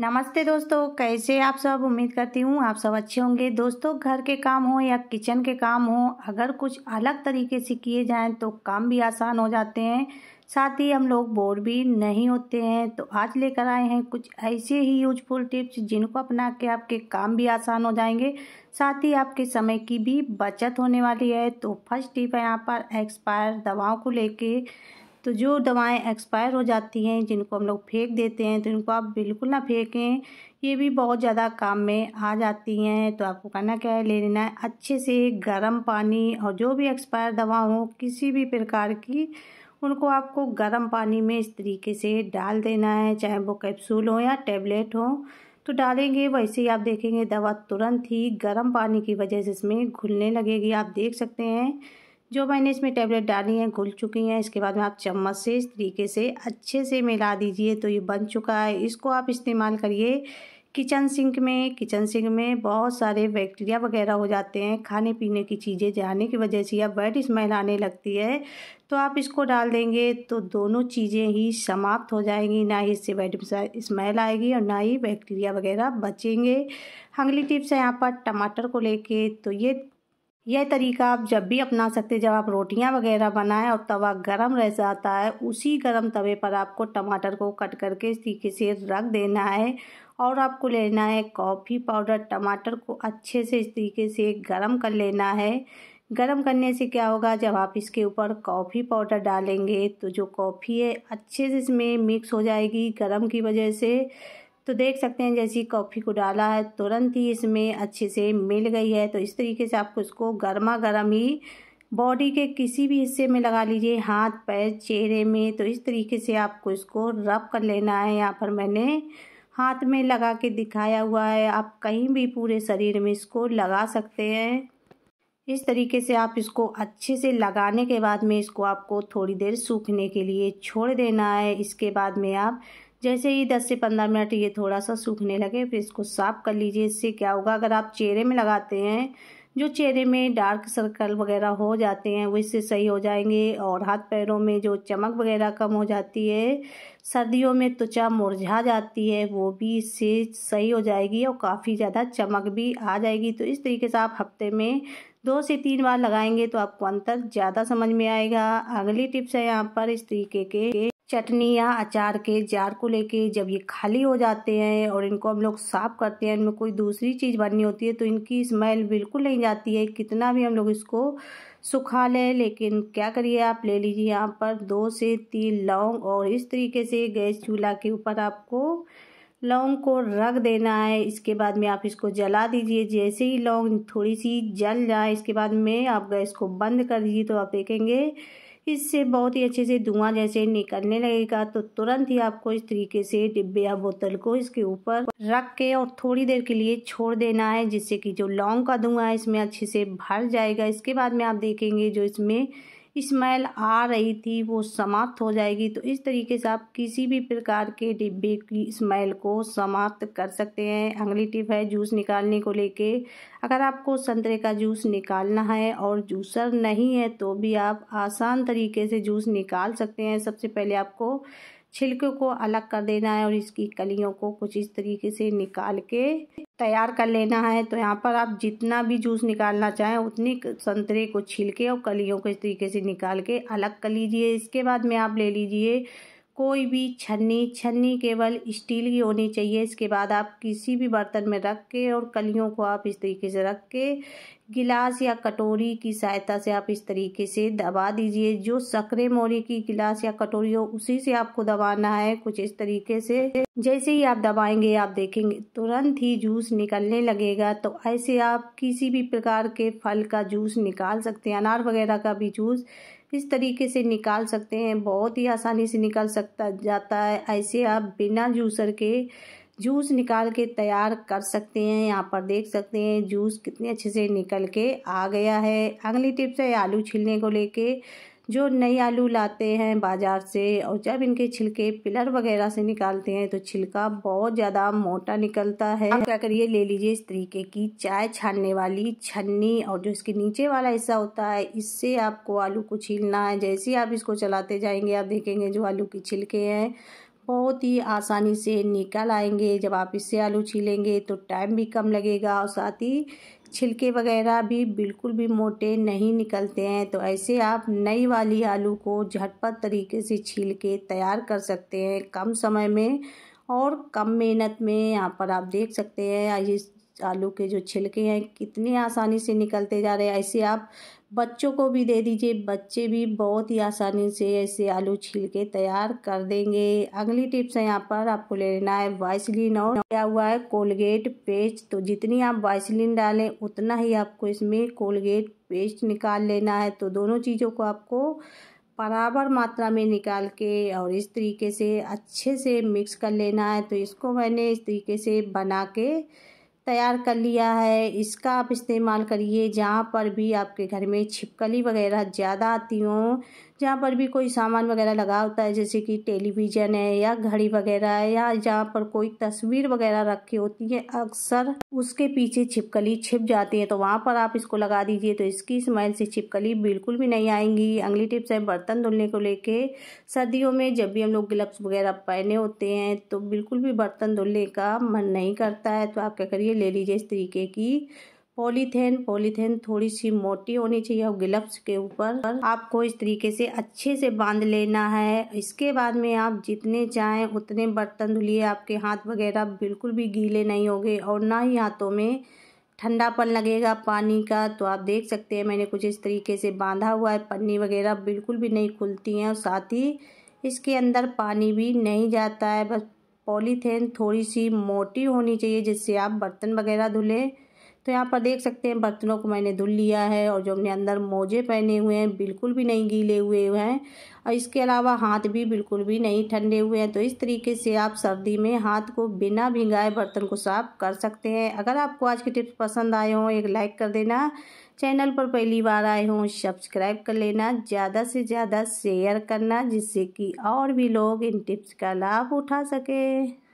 नमस्ते दोस्तों कैसे आप सब उम्मीद करती हूँ आप सब अच्छे होंगे दोस्तों घर के काम हो या किचन के काम हो अगर कुछ अलग तरीके से किए जाएं तो काम भी आसान हो जाते हैं साथ ही हम लोग बोर भी नहीं होते हैं तो आज लेकर आए हैं कुछ ऐसे ही यूजफुल टिप्स जिनको अपना के आपके काम भी आसान हो जाएंगे साथ ही आपके समय की भी बचत होने वाली है तो फर्स्ट टिप है यहाँ पर एक्सपायर दवाओं को लेके तो जो दवाएं एक्सपायर हो जाती हैं जिनको हम लोग फेंक देते हैं तो इनको आप बिल्कुल ना फेंकें ये भी बहुत ज़्यादा काम में आ जाती हैं तो आपको करना क्या है ले लेना है अच्छे से गर्म पानी और जो भी एक्सपायर दवा हो किसी भी प्रकार की उनको आपको गर्म पानी में इस तरीके से डाल देना है चाहे वो कैप्सूल हो या टेबलेट हो तो डालेंगे वैसे ही आप देखेंगे दवा तुरंत ही गर्म पानी की वजह से इसमें घुलने लगेगी आप देख सकते हैं जो मैंने इसमें टैबलेट डाली हैं घुल चुकी हैं इसके बाद में आप चम्मच से इस तरीके से अच्छे से मिला दीजिए तो ये बन चुका है इसको आप इस्तेमाल करिए किचन सिंक में किचन सिंक में बहुत सारे बैक्टीरिया वगैरह हो जाते हैं खाने पीने की चीज़ें जाने की वजह से या बैड स्मेल आने लगती है तो आप इसको डाल देंगे तो दोनों चीज़ें ही समाप्त हो जाएंगी ना ही इससे बैड स्मेल आएगी और ना ही बैक्टीरिया वगैरह बचेंगे हंगली टिप्स है यहाँ पर टमाटर को लेके तो ये यह तरीका आप जब भी अपना सकते हैं जब आप रोटियां वगैरह बनाएं और तवा गरम रह जाता है उसी गरम तवे पर आपको टमाटर को कट करके इस तरीके से रख देना है और आपको लेना है कॉफ़ी पाउडर टमाटर को अच्छे से इस तरीके से गरम कर लेना है गरम करने से क्या होगा जब आप इसके ऊपर कॉफ़ी पाउडर डालेंगे तो जो कॉफ़ी है अच्छे से इसमें मिक्स हो जाएगी गरम की वजह से तो देख सकते हैं जैसी कॉफ़ी को डाला है तुरंत ही इसमें अच्छे से मिल गई है तो इस तरीके से आपको इसको गर्मा गर्म ही बॉडी के किसी भी हिस्से में लगा लीजिए हाथ पैर चेहरे में तो इस तरीके से आपको इसको रब कर लेना है यहाँ पर मैंने हाथ में लगा के दिखाया हुआ है आप कहीं भी पूरे शरीर में इसको लगा सकते हैं इस तरीके से आप इसको अच्छे से लगाने के बाद में इसको आपको थोड़ी देर सूखने के लिए छोड़ देना है इसके बाद में आप जैसे ही 10 से 15 मिनट ये थोड़ा सा सूखने लगे फिर इसको साफ़ कर लीजिए इससे क्या होगा अगर आप चेहरे में लगाते हैं जो चेहरे में डार्क सर्कल वगैरह हो जाते हैं वो इससे सही हो जाएंगे और हाथ पैरों में जो चमक वगैरह कम हो जाती है सर्दियों में त्वचा मुरझा जाती है वो भी इससे सही हो जाएगी और काफ़ी ज़्यादा चमक भी आ जाएगी तो इस तरीके से आप हफ्ते में दो से तीन बार लगाएंगे तो आपको अंतर ज़्यादा समझ में आएगा अगली टिप्स है यहाँ पर इस तरीके के चटनी या अचार के जार को लेके जब ये खाली हो जाते हैं और इनको हम लोग साफ़ करते हैं इनमें कोई दूसरी चीज़ बननी होती है तो इनकी स्मेल बिल्कुल नहीं जाती है कितना भी हम लोग इसको सुखा लें लेकिन क्या करिए आप ले लीजिए यहाँ पर दो से तीन लौंग और इस तरीके से गैस चूल्हा के ऊपर आपको लौंग को रख देना है इसके बाद में आप इसको जला दीजिए जैसे ही लौंग थोड़ी सी जल जाए इसके बाद में आप गैस को बंद कर दीजिए तो आप देखेंगे इससे बहुत ही अच्छे से धुआं जैसे निकलने लगेगा तो तुरंत ही आपको इस तरीके से डिब्बे या बोतल को इसके ऊपर रख के और थोड़ी देर के लिए छोड़ देना है जिससे कि जो लौंग का धुआं है इसमें अच्छे से भर जाएगा इसके बाद में आप देखेंगे जो इसमें स्मेल आ रही थी वो समाप्त हो जाएगी तो इस तरीके से आप किसी भी प्रकार के डिब्बे की स्मेल को समाप्त कर सकते हैं अगली टिप है जूस निकालने को लेके अगर आपको संतरे का जूस निकालना है और जूसर नहीं है तो भी आप आसान तरीके से जूस निकाल सकते हैं सबसे पहले आपको छिलके को अलग कर देना है और इसकी कलियों को कुछ इस तरीके से निकाल के तैयार कर लेना है तो यहाँ पर आप जितना भी जूस निकालना चाहें उतनी संतरे को छिलके और कलियों को इस तरीके से निकाल के अलग कर लीजिए इसके बाद में आप ले लीजिए कोई भी छन्नी छन्नी केवल स्टील की होनी चाहिए इसके बाद आप किसी भी बर्तन में रख के और कलियों को आप इस तरीके से रख के गिलास या कटोरी की सहायता से आप इस तरीके से दबा दीजिए जो सकरे मोरी की गिलास या कटोरी हो उसी से आपको दबाना है कुछ इस तरीके से जैसे ही आप दबाएंगे आप देखेंगे तुरंत ही जूस निकलने लगेगा तो ऐसे आप किसी भी प्रकार के फल का जूस निकाल सकते हैं अनार वगैरह का भी जूस किस तरीके से निकाल सकते हैं बहुत ही आसानी से निकाल सकता जाता है ऐसे आप बिना जूसर के जूस निकाल के तैयार कर सकते हैं यहाँ पर देख सकते हैं जूस कितने अच्छे से निकल के आ गया है अगली टिप्स है आलू छीलने को लेके जो नए आलू लाते हैं बाज़ार से और जब इनके छिलके पिलर वगैरह से निकालते हैं तो छिलका बहुत ज़्यादा मोटा निकलता है आप क्या करिए ले लीजिए इस तरीके की चाय छानने वाली छन्नी और जो इसके नीचे वाला हिस्सा होता है इससे आपको आलू को छीलना है जैसे आप इसको चलाते जाएंगे आप देखेंगे जो आलू के छिलके हैं बहुत ही आसानी से निकल आएंगे जब आप इससे आलू छीलेंगे तो टाइम भी कम लगेगा और साथ ही छिलके वगैरह भी बिल्कुल भी मोटे नहीं निकलते हैं तो ऐसे आप नई वाली आलू को झटपट तरीके से छील के तैयार कर सकते हैं कम समय में और कम मेहनत में यहाँ पर आप देख सकते हैं इस आलू के जो छिलके हैं कितने आसानी से निकलते जा रहे हैं ऐसे आप बच्चों को भी दे दीजिए बच्चे भी बहुत ही आसानी से ऐसे आलू छील के तैयार कर देंगे अगली टिप्स है यहाँ पर आपको ले लेना है वाइसलिन और क्या हुआ है कोलगेट पेस्ट तो जितनी आप वाइसलिन डालें उतना ही आपको इसमें कोलगेट पेस्ट निकाल लेना है तो दोनों चीज़ों को आपको बराबर मात्रा में निकाल के और इस तरीके से अच्छे से मिक्स कर लेना है तो इसको मैंने इस तरीके से बना के तैयार कर लिया है इसका आप इस्तेमाल करिए जहाँ पर भी आपके घर में छिपकली वगैरह ज़्यादा आती हो जहाँ पर भी कोई सामान वगैरह लगा होता है जैसे कि टेलीविज़न है या घड़ी वगैरह है या जहाँ पर कोई तस्वीर वगैरह रखी होती है अक्सर उसके पीछे छिपकली छिप जाती है तो वहाँ पर आप इसको लगा दीजिए तो इसकी स्मेल से छिपकली बिल्कुल भी नहीं आएंगी अगली टिप्स है बर्तन धुलने को लेके सर्दियों में जब भी हम लोग ग्लव्स वगैरह पहने होते हैं तो बिल्कुल भी बर्तन धुलने का मन नहीं करता है तो आप क्या करिए ले लीजिए इस तरीके की पॉलीथेन पॉलीथेन थोड़ी सी मोटी होनी चाहिए और ग्लब्स के ऊपर आपको इस तरीके से अच्छे से बांध लेना है इसके बाद में आप जितने चाहें उतने बर्तन धुलिए आपके हाथ वगैरह बिल्कुल भी गीले नहीं होंगे और ना ही हाथों में ठंडापन लगेगा पानी का तो आप देख सकते हैं मैंने कुछ इस तरीके से बांधा हुआ है पन्नी वगैरह बिल्कुल भी नहीं खुलती हैं और साथ ही इसके अंदर पानी भी नहीं जाता है बस पॉलीथेन थोड़ी सी मोटी होनी चाहिए जिससे आप बर्तन वगैरह धुलें तो यहाँ पर देख सकते हैं बर्तनों को मैंने धुल लिया है और जो हमने अंदर मोजे पहने हुए हैं बिल्कुल भी नहीं गीले हुए हैं और इसके अलावा हाथ भी बिल्कुल भी नहीं ठंडे हुए हैं तो इस तरीके से आप सर्दी में हाथ को बिना भिंगाए बर्तन को साफ कर सकते हैं अगर आपको आज के टिप्स पसंद आए हों एक लाइक कर देना चैनल पर पहली बार आए हों सब्सक्राइब कर लेना ज़्यादा से ज़्यादा शेयर करना जिससे कि और भी लोग इन टिप्स का लाभ उठा सकें